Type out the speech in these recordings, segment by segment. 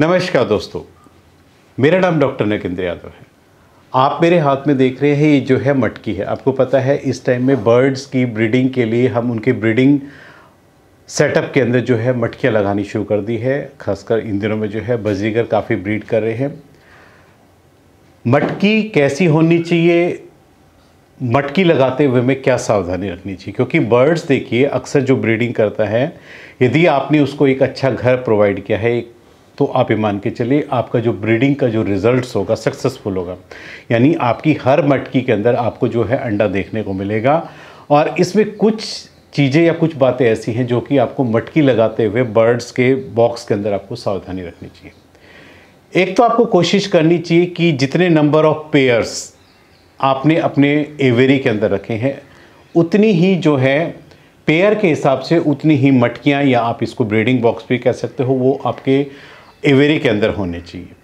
नमस्कार दोस्तों मेरा नाम डॉक्टर नगेंद्र यादव है आप मेरे हाथ में देख रहे हैं ये जो है मटकी है आपको पता है इस टाइम में बर्ड्स की ब्रीडिंग के लिए हम उनके ब्रीडिंग सेटअप के अंदर जो है मटकियाँ लगानी शुरू कर दी है खासकर इन दिनों में जो है बजीगर काफ़ी ब्रीड कर रहे हैं मटकी कैसी होनी चाहिए मटकी लगाते हुए में क्या सावधानी रखनी चाहिए क्योंकि बर्ड्स देखिए अक्सर जो ब्रीडिंग करता है यदि आपने उसको एक अच्छा घर प्रोवाइड किया है एक तो आप ये मान के चलिए आपका जो ब्रीडिंग का जो रिजल्ट होगा सक्सेसफुल होगा यानी आपकी हर मटकी के अंदर आपको जो है अंडा देखने को मिलेगा और इसमें कुछ चीज़ें या कुछ बातें ऐसी हैं जो कि आपको मटकी लगाते हुए बर्ड्स के बॉक्स के अंदर आपको सावधानी रखनी चाहिए एक तो आपको कोशिश करनी चाहिए कि जितने नंबर ऑफ पेयर्स आपने अपने एवेरी के अंदर रखे हैं उतनी ही जो है पेयर के हिसाब से उतनी ही मटकियाँ या आप इसको ब्रीडिंग बॉक्स भी कह सकते हो वो आपके एवेरे के अंदर होने चाहिए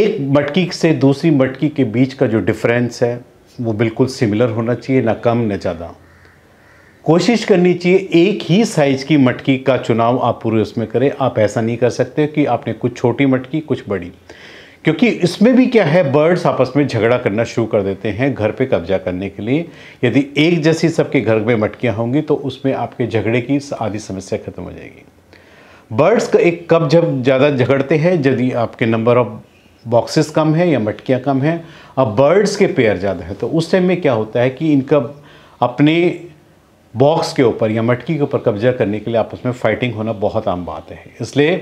एक मटकी से दूसरी मटकी के बीच का जो डिफरेंस है वो बिल्कुल सिमिलर होना चाहिए ना कम ना ज़्यादा कोशिश करनी चाहिए एक ही साइज़ की मटकी का चुनाव आप पूरे उसमें करें आप ऐसा नहीं कर सकते कि आपने कुछ छोटी मटकी कुछ बड़ी क्योंकि इसमें भी क्या है बर्ड्स आपस में झगड़ा करना शुरू कर देते हैं घर पे कब्जा करने के लिए यदि एक जैसी सबके घर में मटकियाँ होंगी तो उसमें आपके झगड़े की आधी समस्या खत्म हो जाएगी बर्ड्स का एक कब जब ज़्यादा झगड़ते हैं यदि आपके नंबर ऑफ बॉक्सेस कम हैं या मटकियाँ कम हैं अब बर्ड्स के पेयर ज़्यादा हैं तो उस टाइम में क्या होता है कि इनका अपने बॉक्स के ऊपर या मटकी के ऊपर कब्जा करने के लिए आपस में फ़ाइटिंग होना बहुत आम बात है इसलिए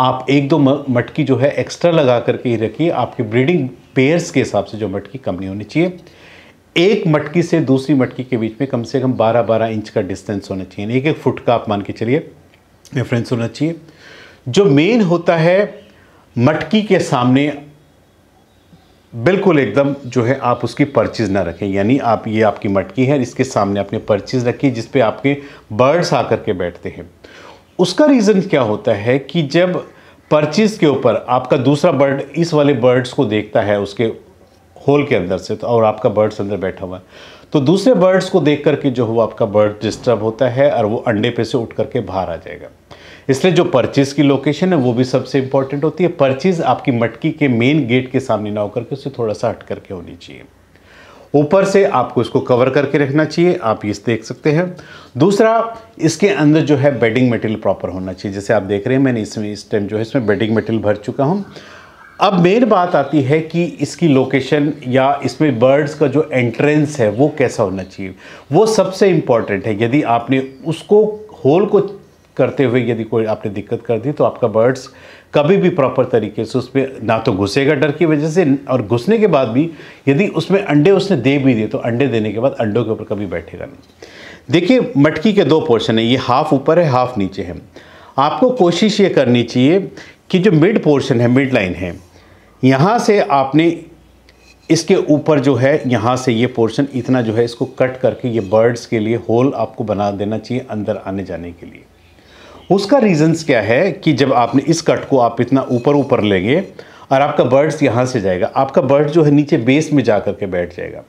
आप एक दो मटकी जो है एक्स्ट्रा लगा करके ही रखिए आपके ब्रीडिंग पेयर्स के हिसाब से जो मटकी कम नहीं होनी चाहिए एक मटकी से दूसरी मटकी के बीच में कम से कम 12-12 इंच का डिस्टेंस होना चाहिए एक एक फुट का आप मान के चलिए फ्रेंड्स होना चाहिए जो मेन होता है मटकी के सामने बिल्कुल एकदम जो है आप उसकी परचेज़ ना रखें यानी आप ये आपकी मटकी है इसके सामने आपने परचेज़ रखी जिस पे आपके बर्ड्स आकर के बैठते हैं उसका रीज़न क्या होता है कि जब परचेज़ के ऊपर आपका दूसरा बर्ड इस वाले बर्ड्स को देखता है उसके होल के अंदर से तो और आपका बर्ड्स अंदर बैठा हुआ है तो दूसरे बर्ड्स को देख करके जो हो आपका बर्ड डिस्टर्ब होता है और वो अंडे पे से उठ करके बाहर आ जाएगा इसलिए जो परचेज़ की लोकेशन है वो भी सबसे इंपॉर्टेंट होती है परचेज़ आपकी मटकी के मेन गेट के सामने ना होकर के उससे थोड़ा सा हट करके होनी चाहिए ऊपर से आपको इसको कवर करके रखना चाहिए आप ये देख सकते हैं दूसरा इसके अंदर जो है बेडिंग मटेरियल प्रॉपर होना चाहिए जैसे आप देख रहे हैं मैंने इसमें इस टाइम जो है इसमें बेडिंग मटेरियल भर चुका हूँ अब मेन बात आती है कि इसकी लोकेशन या इसमें बर्ड्स का जो एंट्रेंस है वो कैसा होना चाहिए वो सबसे इम्पॉर्टेंट है यदि आपने उसको होल को करते हुए यदि कोई आपने दिक्कत कर दी तो आपका बर्ड्स कभी भी प्रॉपर तरीके से उसमें ना तो घुसेगा डर की वजह से और घुसने के बाद भी यदि उसमें अंडे उसने दे भी दिए तो अंडे देने के बाद अंडों के ऊपर कभी बैठेगा नहीं देखिए मटकी के दो पोर्शन है ये हाफ ऊपर है हाफ नीचे है आपको कोशिश ये करनी चाहिए कि जो मिड पोर्शन है मिड लाइन है यहाँ से आपने इसके ऊपर जो है यहाँ से ये पोर्शन इतना जो है इसको कट करके ये बर्ड्स के लिए होल आपको बना देना चाहिए अंदर आने जाने के लिए उसका रीज़न्स क्या है कि जब आपने इस कट को आप इतना ऊपर ऊपर लेंगे और आपका बर्ड्स यहाँ से जाएगा आपका बर्ड जो है नीचे बेस में जा कर के बैठ जाएगा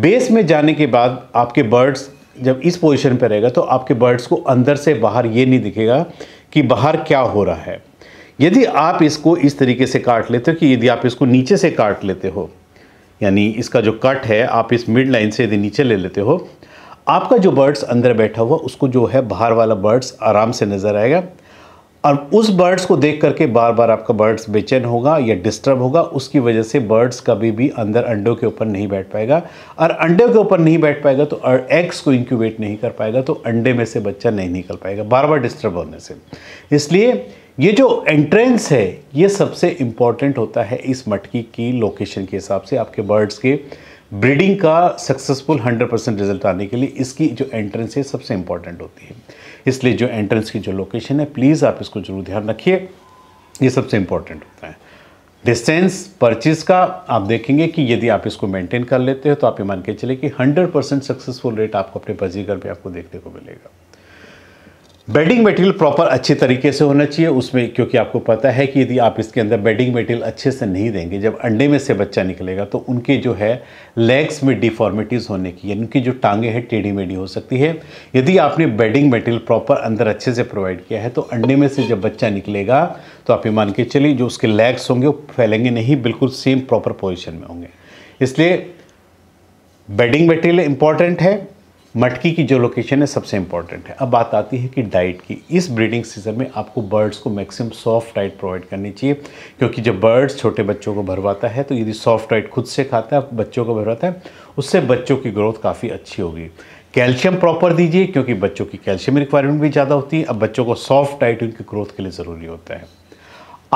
बेस में जाने के बाद आपके बर्ड्स जब इस पोजीशन पर रहेगा तो आपके बर्ड्स को अंदर से बाहर ये नहीं दिखेगा कि बाहर क्या हो रहा है यदि आप इसको इस तरीके से काट लेते हो कि यदि आप इसको नीचे से काट लेते हो यानी इसका जो कट है आप इस मिड लाइन से यदि नीचे ले लेते हो आपका जो बर्ड्स अंदर बैठा हुआ उसको जो है बाहर वाला बर्ड्स आराम से नज़र आएगा और उस बर्ड्स को देख करके बार बार आपका बर्ड्स बेचैन होगा या डिस्टर्ब होगा उसकी वजह से बर्ड्स कभी भी अंदर अंडों के ऊपर नहीं बैठ पाएगा और अंडे के ऊपर नहीं बैठ पाएगा तो एग्स को इंक्यूबेट नहीं कर पाएगा तो अंडे में से बच्चा नहीं निकल पाएगा बार बार डिस्टर्ब होने से इसलिए ये जो एंट्रेंस है ये सबसे इम्पॉर्टेंट होता है इस मटकी की लोकेशन के हिसाब से आपके बर्ड्स के ब्रीडिंग का सक्सेसफुल 100 परसेंट रिजल्ट आने के लिए इसकी जो एंट्रेंस है सबसे इंपॉर्टेंट होती है इसलिए जो एंट्रेंस की जो लोकेशन है प्लीज़ आप इसको जरूर ध्यान रखिए ये सबसे इंपॉर्टेंट होता है डिस्टेंस परचेज का आप देखेंगे कि यदि आप इसको मेंटेन कर लेते हो तो आप ये मान के चले कि 100 परसेंट सक्सेसफुल रेट आपको अपने बजीगर पे आपको देखने को मिलेगा बेडिंग मटेरियल प्रॉपर अच्छे तरीके से होना चाहिए उसमें क्योंकि आपको पता है कि यदि आप इसके अंदर बेडिंग मटेरियल अच्छे से नहीं देंगे जब अंडे में से बच्चा निकलेगा तो उनके जो है लेग्स में डिफॉर्मिटीज़ होने की यानी उनकी जो टांगे हैं टेढ़ी मेढ़ी हो सकती है यदि आपने बेडिंग मटेरियल प्रॉपर अंदर अच्छे से प्रोवाइड किया है तो अंडे में से जब बच्चा निकलेगा तो आप ये मान के चलिए जो उसके लेग्स होंगे वो फैलेंगे नहीं बिल्कुल सेम प्रॉपर पोजिशन में होंगे इसलिए बेडिंग मटेरियल इम्पॉर्टेंट है मटकी की जो लोकेशन है सबसे इंपॉर्टेंट है अब बात आती है कि डाइट की इस ब्रीडिंग सीजन में आपको बर्ड्स को मैक्सिमम सॉफ्ट डाइट प्रोवाइड करनी चाहिए क्योंकि जब बर्ड्स छोटे बच्चों को भरवाता है तो यदि सॉफ्ट डाइट खुद से खाता है बच्चों को भरवाता है उससे बच्चों की ग्रोथ काफ़ी अच्छी होगी कैल्शियम प्रॉपर दीजिए क्योंकि बच्चों की कैल्शियम रिक्वायरमेंट भी ज़्यादा होती है अब बच्चों को सॉफ्ट डाइट उनकी ग्रोथ के लिए ज़रूरी होता है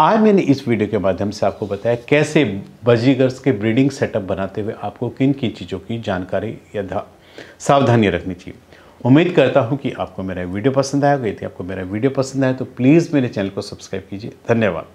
आज मैंने इस वीडियो के माध्यम से आपको बताया कैसे बजीगर्स के ब्रीडिंग सेटअप बनाते हुए आपको किन किन चीज़ों की जानकारी या सावधानी रखनी चाहिए उम्मीद करता हूँ कि आपको मेरा वीडियो पसंद आया होगा यदि आपको मेरा वीडियो पसंद आए तो प्लीज़ मेरे चैनल को सब्सक्राइब कीजिए धन्यवाद